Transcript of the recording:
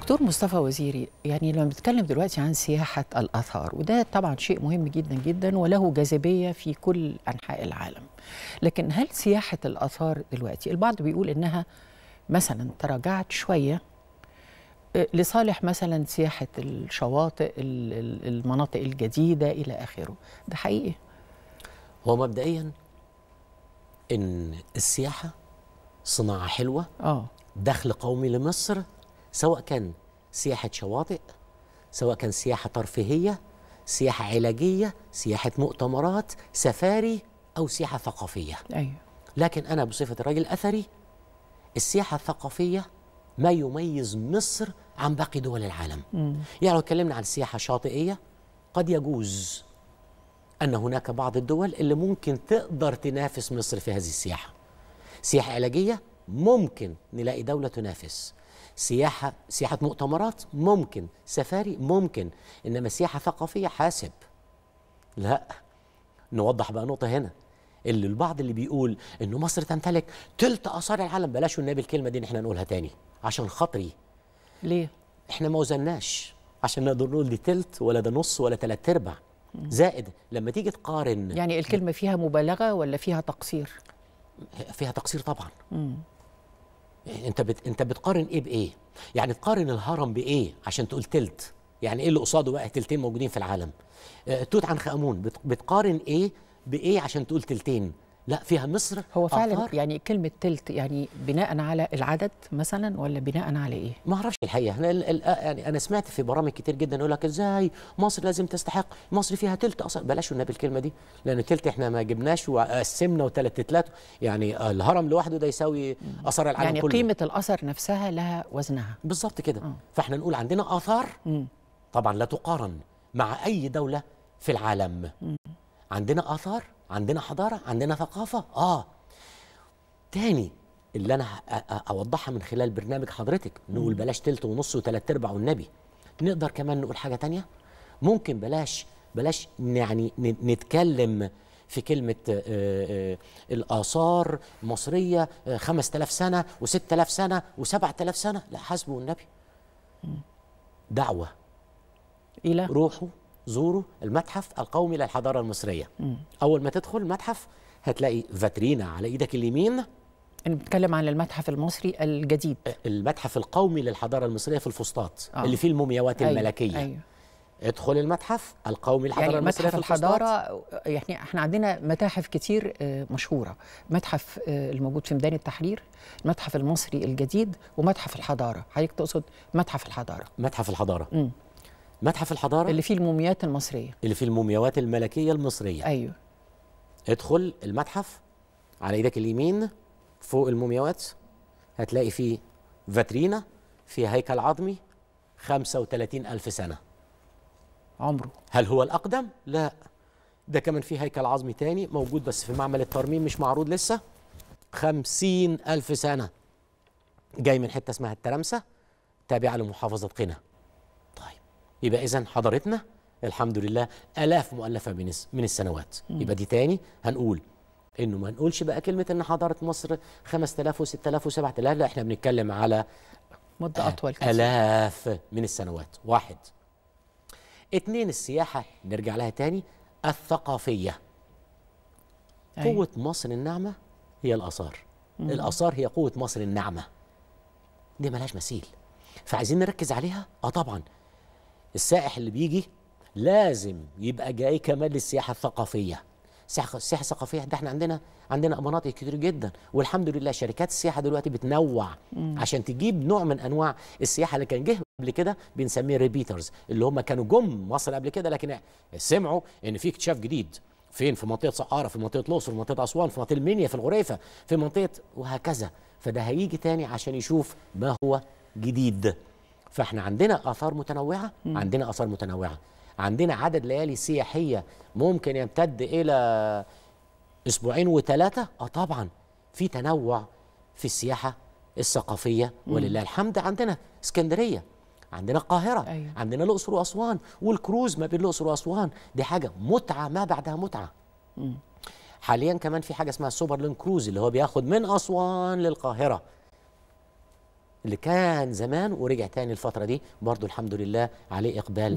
دكتور مصطفى وزيري يعني لما بنتكلم دلوقتي عن سياحة الأثار وده طبعا شيء مهم جدا جدا وله جاذبية في كل أنحاء العالم لكن هل سياحة الأثار دلوقتي البعض بيقول إنها مثلا تراجعت شوية آه، لصالح مثلا سياحة الشواطئ المناطق الجديدة إلى آخره ده حقيقي هو مبدئيا إن السياحة صناعة حلوة آه. دخل قومي لمصر سواء كان سياحة شواطئ سواء كان سياحة ترفيهية سياحة علاجية سياحة مؤتمرات سفاري أو سياحة ثقافية أيوة. لكن أنا بصفة الراجل أثري السياحة الثقافية ما يميز مصر عن باقي دول العالم مم. يعني لو اتكلمنا عن سياحة شاطئية قد يجوز أن هناك بعض الدول اللي ممكن تقدر تنافس مصر في هذه السياحة سياحة علاجية ممكن نلاقي دولة تنافس سياحه سياحه مؤتمرات ممكن سفاري ممكن انما سياحه ثقافيه حاسب لا نوضح بقى نقطه هنا اللي البعض اللي بيقول ان مصر تمتلك تلت اثار العالم بلاش والنبي الكلمه دي ان احنا نقولها تاني عشان خاطري ليه احنا ما وزناش عشان نقدر نقول دي تلت ولا ده نص ولا تلات ارباع زائد لما تيجي تقارن يعني الكلمه فيها مبالغه ولا فيها تقصير فيها تقصير طبعا مم. يعني انت بت... انت بتقارن ايه بايه يعني تقارن الهرم بايه عشان تقول تلت يعني ايه اللي قصاده بقى تلتين موجودين في العالم آه، توت عنخ امون بت... بتقارن ايه بايه عشان تقول تلتين لا فيها مصر هو فعلا أفكار. يعني كلمه تلت يعني بناء على العدد مثلا ولا بناء على ايه ما اعرفش الحقيقه انا آه، يعني انا سمعت في برامج كتير جدا يقول لك ازاي مصر لازم تستحق مصر فيها تلت اصلا بلاش النبي الكلمه دي لان تلت احنا ما جبناش وقسمنا وثلاث تلات يعني الهرم لوحده ده يساوي اثار العالم يعني كله يعني قيمه الاثر نفسها لها وزنها بالظبط كده آه. فاحنا نقول عندنا اثار م. طبعا لا تقارن مع اي دوله في العالم م. عندنا اثار عندنا حضاره عندنا ثقافه اه تاني اللي انا اوضحها من خلال برنامج حضرتك نقول بلاش تلت ونص وتلات ارباع والنبي نقدر كمان نقول حاجه تانية ممكن بلاش بلاش يعني نتكلم في كلمة آآ آه، آآ آه، الآثار مصرية 5000 آه، سنة و6000 سنة و7000 سنة لا حسبه النبي دعوة إلى روحه زوروا المتحف القومي للحضارة المصرية أول ما تدخل المتحف هتلاقي فاترينا على إيدك اليمين يعني بنتكلم عن المتحف المصري الجديد المتحف القومي للحضارة المصرية في الفسطاط آه. اللي فيه المومياوات أيوة. الملكية أيوة. ادخل المتحف القومي للحضاره يعني المصريه متحف الحضاره يعني احنا عندنا متاحف كتير آه، مشهوره متحف آه، الموجود في ميدان التحرير المتحف المصري الجديد ومتحف الحضاره حضرتك تقصد متحف الحضاره متحف الحضاره م. متحف الحضاره اللي فيه المومياوات المصريه اللي فيه المومياوات الملكيه المصريه ايوه ادخل المتحف على ايدك اليمين فوق المومياوات هتلاقي فيه فاترينا فيه هيكل عظمي 35 ألف سنة عمره هل هو الأقدم؟ لا ده كمان فيه هيكل عظمي تاني موجود بس في معمل الترميم مش معروض لسه 50 ألف سنة جاي من حتة اسمها الترمسة تابعة لمحافظة قنا يبقى إذا حضرتنا الحمد لله آلاف مؤلفة من من السنوات يبقى دي تاني هنقول انه ما نقولش بقى كلمه ان حضاره مصر 5000 و6000 و7000 لا احنا بنتكلم على مده آه، اطول كتير. الاف من السنوات واحد اتنين السياحه نرجع لها تاني الثقافيه أي. قوه مصر الناعمه هي الاثار الاثار هي قوه مصر الناعمه دي ملهاش مثيل فعايزين نركز عليها اه طبعا السائح اللي بيجي لازم يبقى جاي كمان للسياحه الثقافيه السياحه الثقافيه ده احنا عندنا عندنا مناطق كتير جدا والحمد لله شركات السياحه دلوقتي بتنوع مم. عشان تجيب نوع من انواع السياحه اللي كان جه قبل كده بنسميه ريبيترز اللي هم كانوا جم مصر قبل كده لكن سمعوا ان في اكتشاف جديد فين في منطقه سقاره في منطقه الاقصر في منطقه اسوان في منطقه المنيا في الغريفه في منطقه وهكذا فده هيجي تاني عشان يشوف ما هو جديد فاحنا عندنا اثار متنوعه مم. عندنا اثار متنوعه عندنا عدد ليالي سياحيه ممكن يمتد الى اسبوعين وثلاثه اه طبعا في تنوع في السياحه الثقافيه ولله الحمد عندنا اسكندريه عندنا القاهرة أيوة. عندنا الأقصر وأسوان والكروز ما بين الأقصر وأسوان دي حاجة متعة ما بعدها متعة م. حاليا كمان في حاجة اسمها السوبر لين كروز اللي هو بياخد من أسوان للقاهرة اللي كان زمان ورجع تاني الفترة دي برضو الحمد لله عليه إقبال